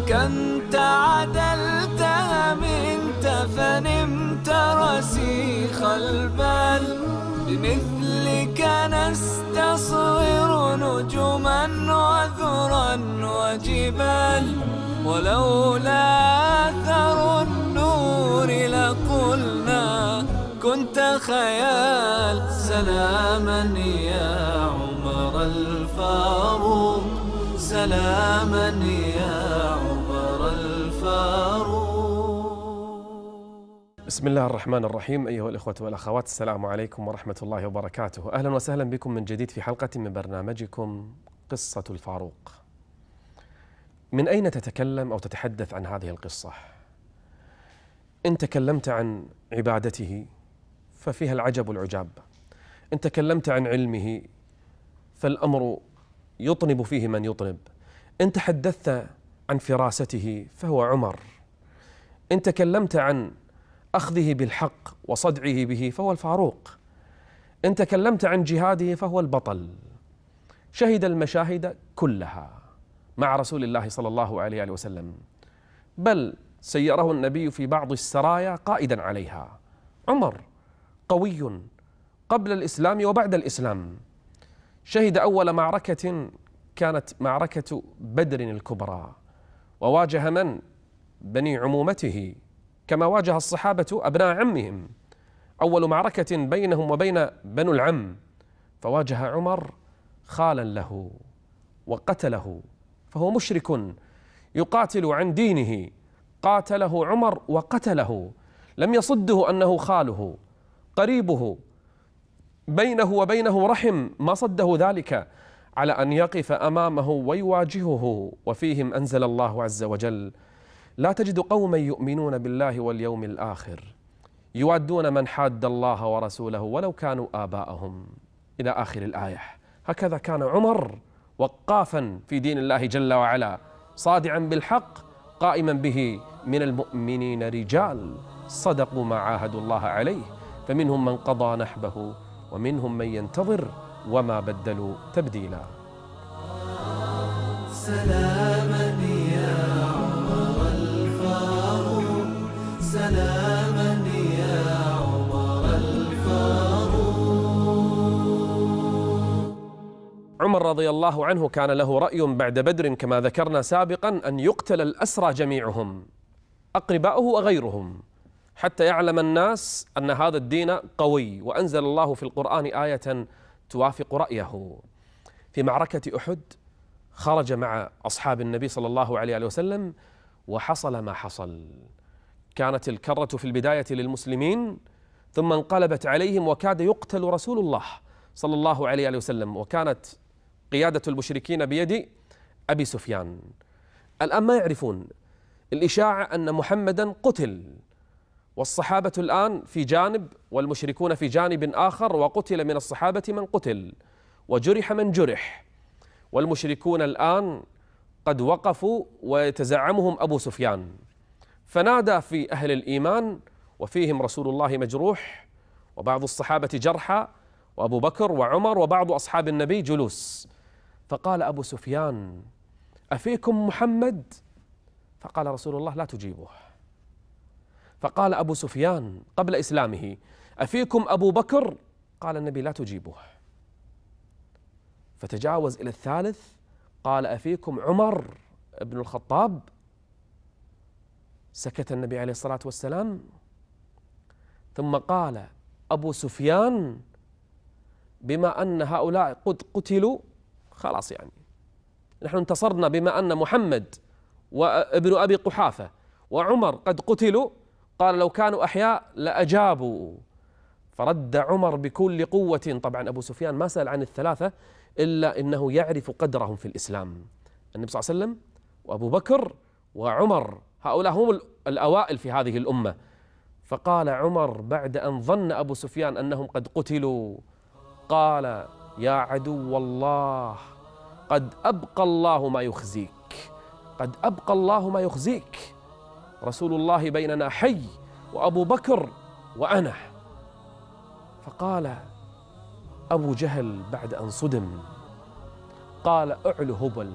وكنت عدلت منت فنمت رسيخ البال بمثلك نستصغر نجما وذرا وجبال ولولا أثر النور لقلنا كنت خيال سلاما يا عمر الفاروق سلاما يا بسم الله الرحمن الرحيم أيها الإخوة والأخوات السلام عليكم ورحمة الله وبركاته أهلا وسهلا بكم من جديد في حلقة من برنامجكم قصة الفاروق من أين تتكلم أو تتحدث عن هذه القصة؟ إن تكلمت عن عبادته ففيها العجب العجاب إن تكلمت عن علمه فالأمر يطنب فيه من يطنب إن تحدثت عن فراسته فهو عمر إن تكلمت عن أخذه بالحق وصدعه به فهو الفاروق إن تكلمت عن جهاده فهو البطل شهد المشاهد كلها مع رسول الله صلى الله عليه وسلم بل سيره النبي في بعض السرايا قائدا عليها عمر قوي قبل الإسلام وبعد الإسلام شهد أول معركة كانت معركة بدر الكبرى وواجه من؟ بني عمومته كما واجه الصحابة أبناء عمهم أول معركة بينهم وبين بنو العم فواجه عمر خالا له وقتله فهو مشرك يقاتل عن دينه قاتله عمر وقتله لم يصده أنه خاله قريبه بينه وبينه رحم ما صده ذلك على أن يقف أمامه ويواجهه وفيهم أنزل الله عز وجل لا تجد قوما يؤمنون بالله واليوم الآخر يوادون من حاد الله ورسوله ولو كانوا آباءهم إلى آخر الآية هكذا كان عمر وقافا في دين الله جل وعلا صادعا بالحق قائما به من المؤمنين رجال صدقوا ما عاهدوا الله عليه فمنهم من قضى نحبه ومنهم من ينتظر وما بدلوا تبديلا سلام عمر رضي الله عنه كان له رأي بعد بدر كما ذكرنا سابقا أن يقتل الأسرى جميعهم أقرباؤه وغيرهم حتى يعلم الناس أن هذا الدين قوي وأنزل الله في القرآن آية توافق رأيه في معركة أحد خرج مع أصحاب النبي صلى الله عليه وسلم وحصل ما حصل كانت الكرة في البداية للمسلمين ثم انقلبت عليهم وكاد يقتل رسول الله صلى الله عليه وسلم وكانت قيادة المشركين بيد أبي سفيان الآن ما يعرفون الإشاعة أن محمدا قتل والصحابة الآن في جانب والمشركون في جانب آخر وقتل من الصحابة من قتل وجرح من جرح والمشركون الآن قد وقفوا ويتزعمهم أبو سفيان فنادى في أهل الإيمان وفيهم رسول الله مجروح وبعض الصحابة جرحى وأبو بكر وعمر وبعض أصحاب النبي جلوس فقال أبو سفيان أفيكم محمد فقال رسول الله لا تجيبوه فقال أبو سفيان قبل إسلامه أفيكم أبو بكر قال النبي لا تجيبوه فتجاوز إلى الثالث قال أفيكم عمر بن الخطاب سكت النبي عليه الصلاة والسلام ثم قال أبو سفيان بما أن هؤلاء قد قتلوا خلاص يعني نحن انتصرنا بما أن محمد وابن أبي قحافة وعمر قد قتلوا قال لو كانوا أحياء لأجابوا فرد عمر بكل قوة طبعا أبو سفيان ما سأل عن الثلاثة إلا إنه يعرف قدرهم في الإسلام النبي صلى الله عليه وسلم وأبو بكر وعمر هؤلاء هم الأوائل في هذه الأمة فقال عمر بعد أن ظن أبو سفيان أنهم قد قتلوا قال يا عدو الله قد أبقى الله ما يخزيك قد أبقى الله ما يخزيك رسول الله بيننا حي وأبو بكر وأنا فقال أبو جهل بعد أن صدم قال اعل هبل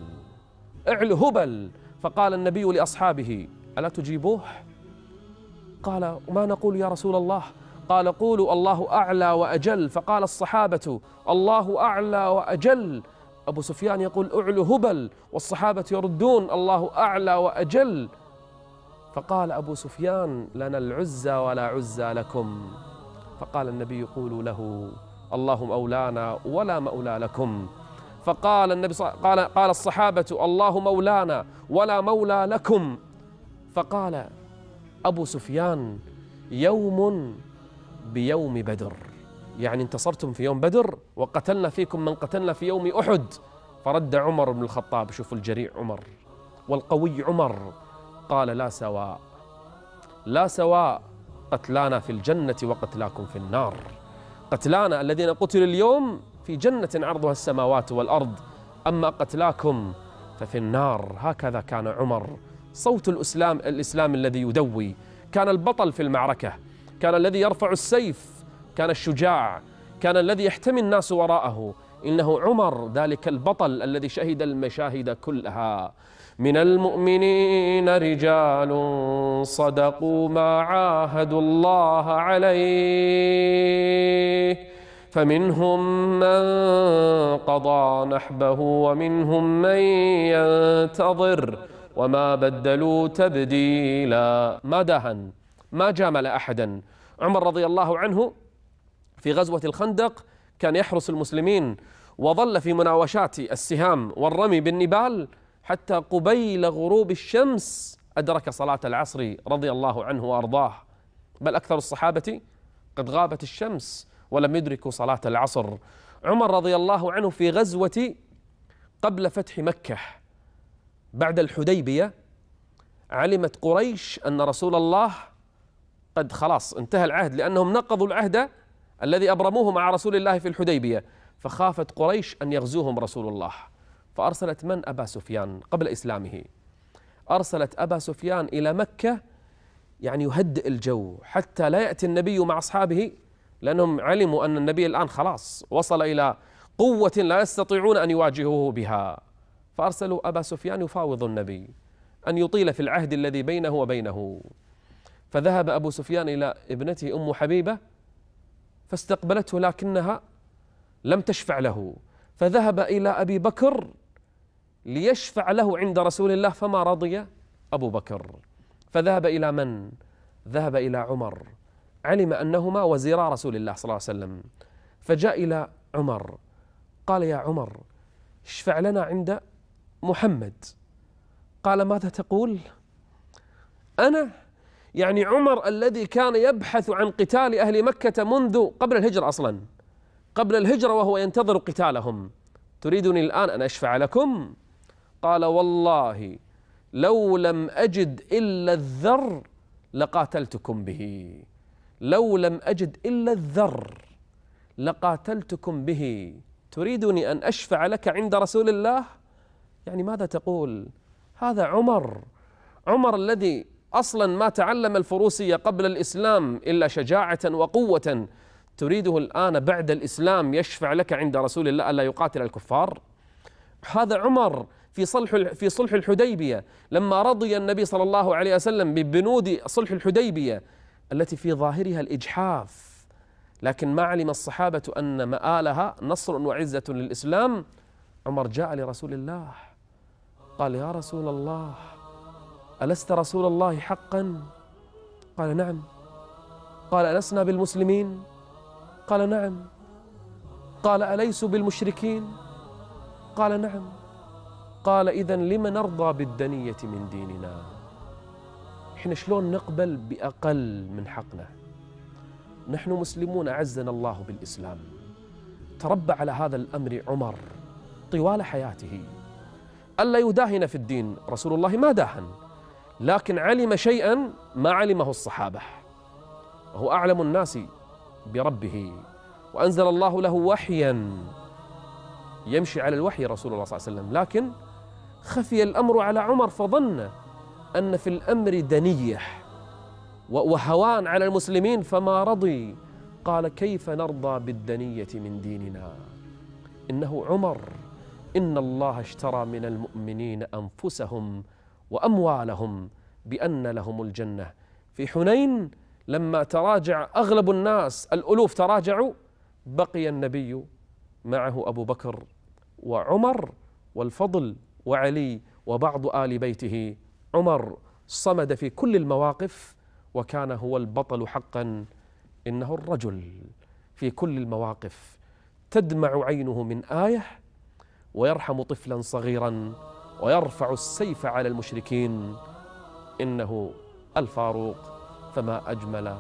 اعل هبل فقال النبي لأصحابه ألا تجيبوه قال ما نقول يا رسول الله قال قولوا الله أعلى وأجل فقال الصحابة الله أعلى وأجل أبو سفيان يقول أعلو هبل والصحابة يردون الله أعلى وأجل فقال أبو سفيان لنا العزى ولا عزى لكم فقال النبي قولوا له اللهم أولانا ولا مولى لكم فقال النبي قال قال الصحابة الله مولانا ولا مولى لكم فقال أبو سفيان يوم بيوم بدر يعني انتصرتم في يوم بدر وقتلنا فيكم من قتلنا في يوم أحد فرد عمر بن الخطاب شوفوا الجريء عمر والقوي عمر قال لا سواء لا سواء قتلانا في الجنة وقتلاكم في النار قتلانا الذين قتلوا اليوم في جنة عرضها السماوات والأرض أما قتلاكم ففي النار هكذا كان عمر صوت الإسلام الإسلام الذي يدوي كان البطل في المعركة كان الذي يرفع السيف كان الشجاع كان الذي يحتمي الناس وراءه انه عمر ذلك البطل الذي شهد المشاهد كلها من المؤمنين رجال صدقوا ما عاهدوا الله عليه فمنهم من قضى نحبه ومنهم من ينتظر وما بدلوا تبديلا ما دهن ما جامل أحدا عمر رضي الله عنه في غزوة الخندق كان يحرس المسلمين وظل في مناوشات السهام والرمي بالنبال حتى قبيل غروب الشمس أدرك صلاة العصر رضي الله عنه وأرضاه بل أكثر الصحابة قد غابت الشمس ولم يدركوا صلاة العصر عمر رضي الله عنه في غزوة قبل فتح مكة بعد الحديبية علمت قريش أن رسول الله قد خلاص انتهى العهد لأنهم نقضوا العهد الذي أبرموه مع رسول الله في الحديبية فخافت قريش أن يغزوهم رسول الله فأرسلت من أبا سفيان قبل إسلامه أرسلت أبا سفيان إلى مكة يعني يهدئ الجو حتى لا يأتي النبي مع أصحابه لأنهم علموا أن النبي الآن خلاص وصل إلى قوة لا يستطيعون أن يواجهوه بها فأرسلوا أبا سفيان يفاوض النبي أن يطيل في العهد الذي بينه وبينه فذهب أبو سفيان إلى ابنته أم حبيبة فاستقبلته لكنها لم تشفع له فذهب إلى أبي بكر ليشفع له عند رسول الله فما رضي أبو بكر فذهب إلى من؟ ذهب إلى عمر علم أنهما وزيرا رسول الله صلى الله عليه وسلم فجاء إلى عمر قال يا عمر اشفع لنا عند محمد قال ماذا تقول؟ أنا يعني عمر الذي كان يبحث عن قتال أهل مكة منذ قبل الهجرة أصلا قبل الهجرة وهو ينتظر قتالهم تريدني الآن أن أشفع لكم قال والله لو لم أجد إلا الذر لقاتلتكم به لو لم أجد إلا الذر لقاتلتكم به تريدني أن أشفع لك عند رسول الله يعني ماذا تقول هذا عمر عمر الذي أصلا ما تعلم الفروسية قبل الإسلام إلا شجاعة وقوة تريده الآن بعد الإسلام يشفع لك عند رسول الله ألا يقاتل الكفار هذا عمر في صلح في صلح الحديبيه لما رضي النبي صلى الله عليه وسلم ببنود صلح الحديبيه التي في ظاهرها الاجحاف لكن ما علم الصحابه ان مآلها نصر وعزه للاسلام عمر جاء لرسول الله قال يا رسول الله ألست رسول الله حقا قال نعم قال ألسنا بالمسلمين قال نعم قال أليسوا بالمشركين قال نعم قال إذا لم نرضى بالدنية من ديننا إحنا شلون نقبل بأقل من حقنا نحن مسلمون أعزنا الله بالإسلام تربى على هذا الأمر عمر طوال حياته ألا يداهن في الدين رسول الله ما داهن لكن علم شيئا ما علمه الصحابة وهو أعلم الناس بربه وأنزل الله له وحيا يمشي على الوحي رسول الله صلى الله عليه وسلم لكن خفي الأمر على عمر فظن أن في الأمر دنية وهوان على المسلمين فما رضي قال كيف نرضى بالدنية من ديننا إنه عمر إن الله اشترى من المؤمنين أنفسهم واموالهم بان لهم الجنه في حنين لما تراجع اغلب الناس الالوف تراجعوا بقي النبي معه ابو بكر وعمر والفضل وعلي وبعض ال بيته عمر صمد في كل المواقف وكان هو البطل حقا انه الرجل في كل المواقف تدمع عينه من ايه ويرحم طفلا صغيرا ويرفع السيف على المشركين إنه الفاروق فما أجمل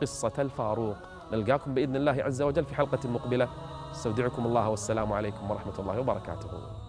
قصة الفاروق نلقاكم بإذن الله عز وجل في حلقة مقبلة استودعكم الله والسلام عليكم ورحمة الله وبركاته